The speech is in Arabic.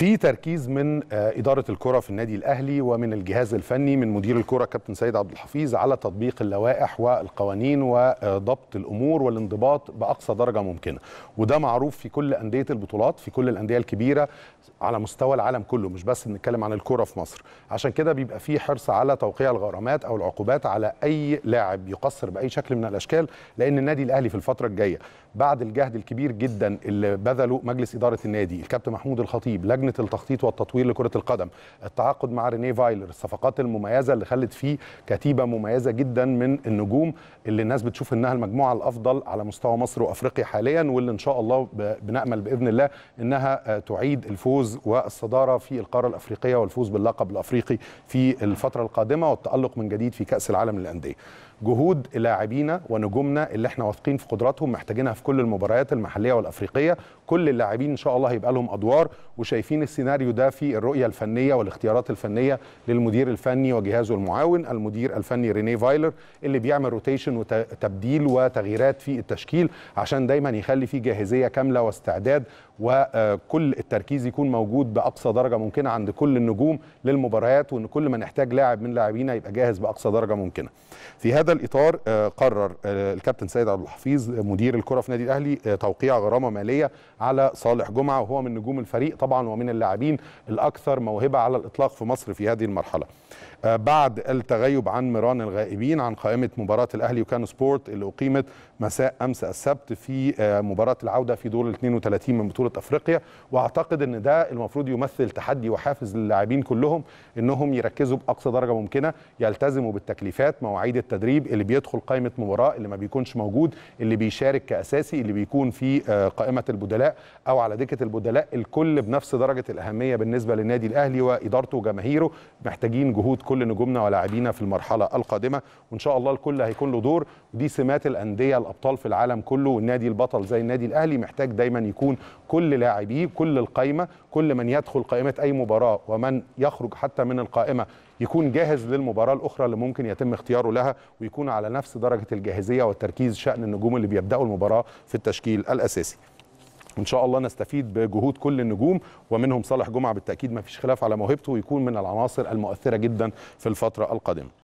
في تركيز من آه، إدارة الكرة في النادي الأهلي ومن الجهاز الفني من مدير الكرة كابتن سيد عبد الحفيظ على تطبيق اللوائح والقوانين وضبط الأمور والانضباط بأقصى درجة ممكنة وده معروف في كل أندية البطولات في كل الأندية الكبيرة على مستوى العالم كله مش بس بنتكلم عن الكرة في مصر عشان كده بيبقى في حرص على توقيع الغرامات أو العقوبات على أي لاعب يقصر بأي شكل من الأشكال لأن النادي الأهلي في الفترة الجاية بعد الجهد الكبير جدا اللي بذله مجلس إدارة النادي الكابتن محمود الخطيب لجنة لجنه التخطيط والتطوير لكره القدم التعاقد مع ريني فايلر الصفقات المميزه اللي خلت فيه كتيبه مميزه جدا من النجوم اللي الناس بتشوف انها المجموعه الافضل على مستوى مصر وافريقيا حاليا واللي ان شاء الله بنامل باذن الله انها آه، تعيد الفوز والصداره في القاره الافريقيه والفوز باللقب الافريقي في الفتره القادمه والتالق من جديد في كاس العالم للانديه جهود لاعبينا ونجومنا اللي احنا واثقين في قدراتهم محتاجينها في كل المباريات المحليه والافريقيه كل اللاعبين ان شاء الله هيبقى لهم ادوار وشايفين السيناريو ده في الرؤيه الفنيه والاختيارات الفنيه للمدير الفني وجهازه المعاون المدير الفني رينيه فايلر اللي بيعمل روتيشن وتبديل وتغييرات في التشكيل عشان دايما يخلي فيه جاهزيه كامله واستعداد وكل التركيز يكون موجود باقصى درجه ممكنه عند كل النجوم للمباريات وان كل ما نحتاج لاعب من لاعبينا يبقى جاهز باقصى درجه ممكنه في هذا هذا الاطار آه، قرر آه، الكابتن سيد عبد الحفيظ آه، مدير الكره في نادي الاهلي توقيع غرامه ماليه على صالح جمعه وهو من نجوم الفريق طبعا ومن اللاعبين الاكثر موهبه على الاطلاق في مصر في هذه المرحله. بعد التغيب عن مران الغائبين عن قائمه مباراه الاهلي وكان سبورت اللي اقيمت مساء امس السبت في مباراه العوده في دور ال 32 من بطوله افريقيا واعتقد ان ده المفروض يمثل تحدي وحافز للاعبين كلهم انهم يركزوا باقصى درجه ممكنه يلتزموا بالتكليفات مواعيد التدريب التدريب اللي بيدخل قائمه مباراه اللي ما بيكونش موجود اللي بيشارك كاساسي اللي بيكون في آه، قائمه البدلاء او على دكه البدلاء الكل بنفس درجه الاهميه بالنسبه للنادي الاهلي وادارته وجماهيره محتاجين جهود كل نجومنا ولاعبينا في المرحله القادمه وان شاء الله الكل هيكون له دور ودي سمات الانديه الابطال في العالم كله والنادي البطل زي النادي الاهلي محتاج دايما يكون كل لاعبيه كل القايمه كل من يدخل قائمه اي مباراه ومن يخرج حتى من القائمه يكون جاهز للمباراه الاخرى اللي ممكن يتم اختياره لها ويكون بيكون على نفس درجه الجاهزيه والتركيز شان النجوم اللي بيبداوا المباراه في التشكيل الاساسي ان شاء الله نستفيد بجهود كل النجوم ومنهم صالح جمعه بالتاكيد ما فيش خلاف على موهبته ويكون من العناصر المؤثره جدا في الفتره القادمه